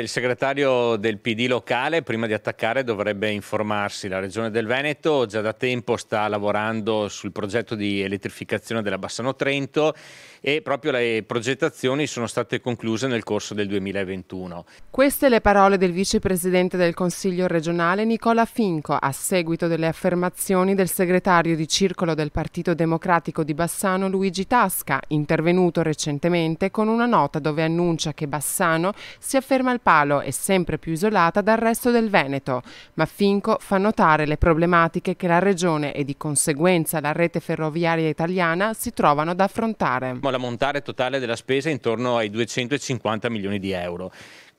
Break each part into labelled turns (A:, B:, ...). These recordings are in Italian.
A: Il segretario del PD locale prima di attaccare dovrebbe informarsi. La Regione del Veneto già da tempo sta lavorando sul progetto di elettrificazione della Bassano Trento e proprio le progettazioni sono state concluse nel corso del 2021.
B: Queste le parole del vicepresidente del Consiglio regionale Nicola Finco a seguito delle affermazioni del segretario di circolo del Partito Democratico di Bassano Luigi Tasca, intervenuto recentemente con una nota dove annuncia che Bassano si afferma al palo e sempre più isolata dal resto del Veneto, ma Finco fa notare le problematiche che la regione e di conseguenza la rete ferroviaria italiana si trovano ad affrontare.
A: Ma l'ammontare totale della spesa intorno ai 250 milioni di euro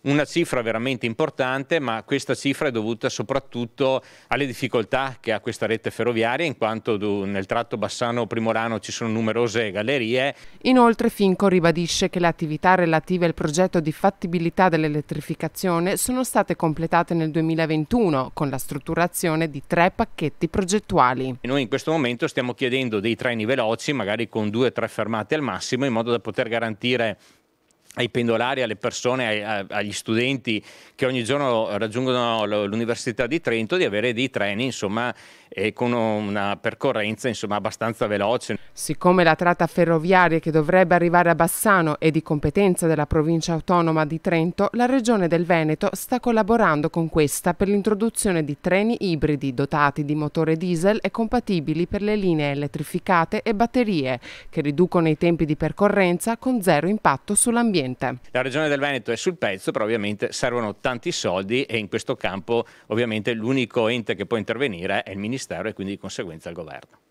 A: una cifra veramente importante, ma questa cifra è dovuta soprattutto alle difficoltà che ha questa rete ferroviaria, in quanto nel tratto Bassano-Primorano ci sono numerose gallerie.
B: Inoltre Finco ribadisce che le attività relative al progetto di fattibilità dell'elettrificazione sono state completate nel 2021 con la strutturazione di tre pacchetti progettuali.
A: E noi in questo momento stiamo chiedendo dei treni veloci, magari con due o tre fermate al massimo, in modo da poter garantire ai pendolari, alle persone, agli studenti che ogni giorno raggiungono l'Università di Trento di avere dei treni insomma, con una percorrenza insomma, abbastanza veloce.
B: Siccome la tratta ferroviaria che dovrebbe arrivare a Bassano è di competenza della provincia autonoma di Trento, la regione del Veneto sta collaborando con questa per l'introduzione di treni ibridi dotati di motore diesel e compatibili per le linee elettrificate e batterie, che riducono i tempi di percorrenza con zero impatto sull'ambiente ambiente.
A: La Regione del Veneto è sul pezzo, però ovviamente servono tanti soldi e in questo campo ovviamente l'unico ente che può intervenire è il Ministero e quindi di conseguenza il Governo.